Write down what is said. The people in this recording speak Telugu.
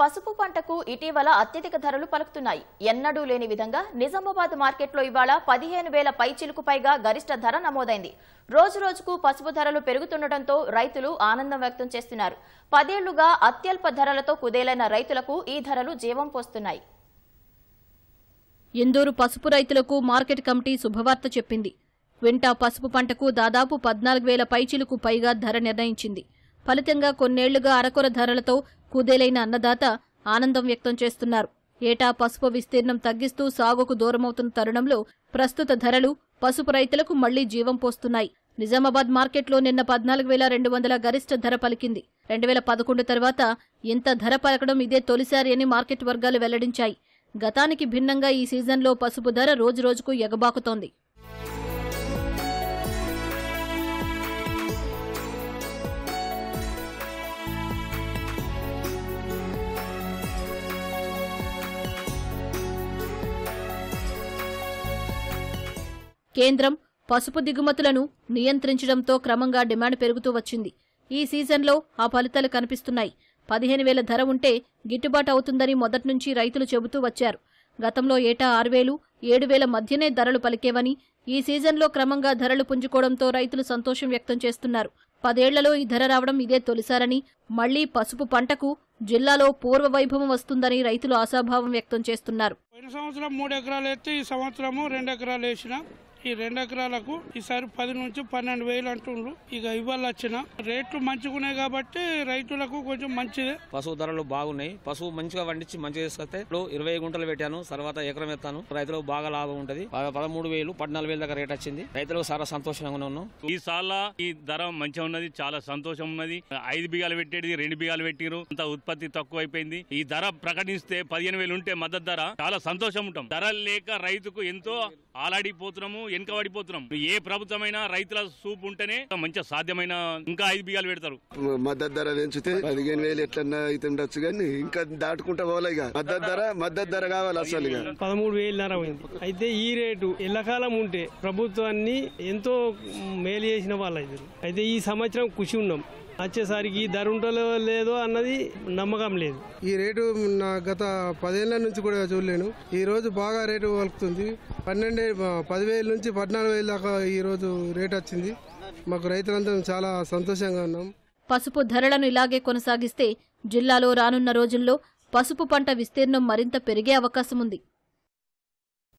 పసుపు పంటకు ఇటీవల అత్యధిక ధరలు పలుకుతున్నాయి ఎన్నడూ లేని విధంగా నిజామాబాద్ మార్కెట్లో ఇవాళ పదిహేను వేల పైచిలుకు పైగా గరిష్ట ధర నమోదైంది రోజు రోజుకు పసుపు ధరలు పెరుగుతుండటంతో రైతులు ఆనందం వ్యక్తం చేస్తున్నారు పదేళ్లుగా అత్యల్ప ధరలతో కుదేలైన రైతులకు ఈ ధరలు జీవం పోస్తున్నాయి ఎందూరు పసుపు రైతులకు మార్కెట్ కమిటీ శుభవార్త చెప్పింది వింటా పసుపు పంటకు దాదాపు పద్నాలుగు వేల పైచిలుకు పైగా ధర నిర్ణయించింది ఫలితంగా కొన్నేళ్లుగా అరకొర ధరలతో కుదేలైన అన్నదాత ఆనందం వ్యక్తం చేస్తున్నారు ఏటా పసుపు విస్తీర్ణం తగ్గిస్తూ సాగుకు దూరమవుతున్న తరుణంలో ప్రస్తుత ధరలు పసుపు రైతులకు మళ్లీ జీవం పోస్తున్నాయి నిజామాబాద్ మార్కెట్లో నిన్న పద్నాలుగు వేల రెండు వందల గరిష్ట ధర పలికింది రెండు వేల పదకొండు తర్వాత ఇంత ధర పలకడం ఇదే తొలిసారి అని మార్కెట్ వర్గాలు వెల్లడించాయి గతానికి భిన్నంగా ఈ సీజన్లో పసుపు ధర రోజురోజుకు ఎగబాకుతోంది కేంద్రం పసుపు దిగుమతులను నియంత్రించడంతో క్రమంగా డిమాండ్ పెరుగుతూ వచ్చింది ఈ సీజన్లో ఆ ఫలితాలు కనిపిస్తున్నాయి పదిహేను వేల ధర ఉంటే గిట్టుబాటు అవుతుందని మొదట్నుంచి రైతులు చెబుతూ వచ్చారు గతంలో ఏటా ఆరు వేలు ఏడు వేల మధ్యనే ధరలు పలికేవని ఈ సీజన్లో క్రమంగా ధరలు పుంజుకోవడంతో రైతులు సంతోషం వ్యక్తం చేస్తున్నారు పదేళ్లలో ఈ ధర రావడం ఇదే తొలిసారని మళ్లీ పసుపు పంటకు జిల్లాలో పూర్వ వైభవం వస్తుందని రైతులు ఆశాభావం వ్యక్తం చేస్తున్నారు సంవత్సరం మూడు ఎకరాలు ఎత్తి ఈ సంవత్సరము రెండు ఎకరాలు వేసిన ఈ రెండు ఎకరాలకు ఈసారి పది నుంచి పన్నెండు వేలు అంటుండ్రు ఇక ఇవ్వాలి వచ్చిన రేట్లు మంచిగున్నాయి కాబట్టి రైతులకు కొంచెం మంచిదే పశువు ధరలు బాగున్నాయి పశువు మంచిగా వండించి మంచిగా తీసుకొస్తే ఇప్పుడు ఇరవై గుంటలు పెట్టాను తర్వాత ఎకరం ఎత్తాను రైతులకు బాగా లాభం ఉంటది పదమూడు వేలు పద్నాలుగు వేలు దాకా రేట్ వచ్చింది రైతులకు చాలా సంతోషంగా ఉన్నాను ఈ సార్ ఈ ధర మంచిగా ఉన్నది చాలా సంతోషం ఉన్నది ఐదు బిగాలు పెట్టేది రెండు బిగాలు పెట్టిరు అంత ఉత్పత్తి తక్కువ అయిపోయింది ఈ ధర ప్రకటిస్తే పదిహేను వేలు ఉంటే మద్దతు ధర చాలా సంతోషం ఉంటాం ధర లేక రైతుకు ఎంతో ఆలాడిపోతున్నాము వెనుకబడిపోతున్నాం ఏ ప్రభుత్వమైనా రైతుల సూపు ఉంటేనే మంచి సాధ్యమైన ఇంకా ఐదు బియ్యాలు పెడతారు మద్దతు ధర పెంచితే పదిహేను వేలు ఎట్లన్నా ఉండొచ్చు కానీ ఇంకా దాటుకుంటా పోలే మద్దతు ధర మద్దతు ధర కావాలి అసలు పదమూడు వేలు ధర అయితే ఈ రేటు ఎల్లకాలం ఉంటే ప్రభుత్వాన్ని ఎంతో మేలు చేసిన వాళ్ళు అయితే ఈ సంవత్సరం కృషి ఉన్నాం వచ్చేసరికి ధర ఉంటలో లేదో అన్నది నమ్మకం లేదు ఈ రేటు నా గత పదేళ్ల నుంచి కూడా చూడలేను ఈ రోజు బాగా రేటు వలుకుతుంది పన్నెండు పదివేల నుంచి పద్నాలుగు వేల దాకా ఈ రోజు రేట్ వచ్చింది మాకు రైతులందరం చాలా సంతోషంగా ఉన్నాం పసుపు ధరలను ఇలాగే కొనసాగిస్తే జిల్లాలో రానున్న రోజుల్లో పసుపు పంట విస్తీర్ణం మరింత పెరిగే అవకాశం ఉంది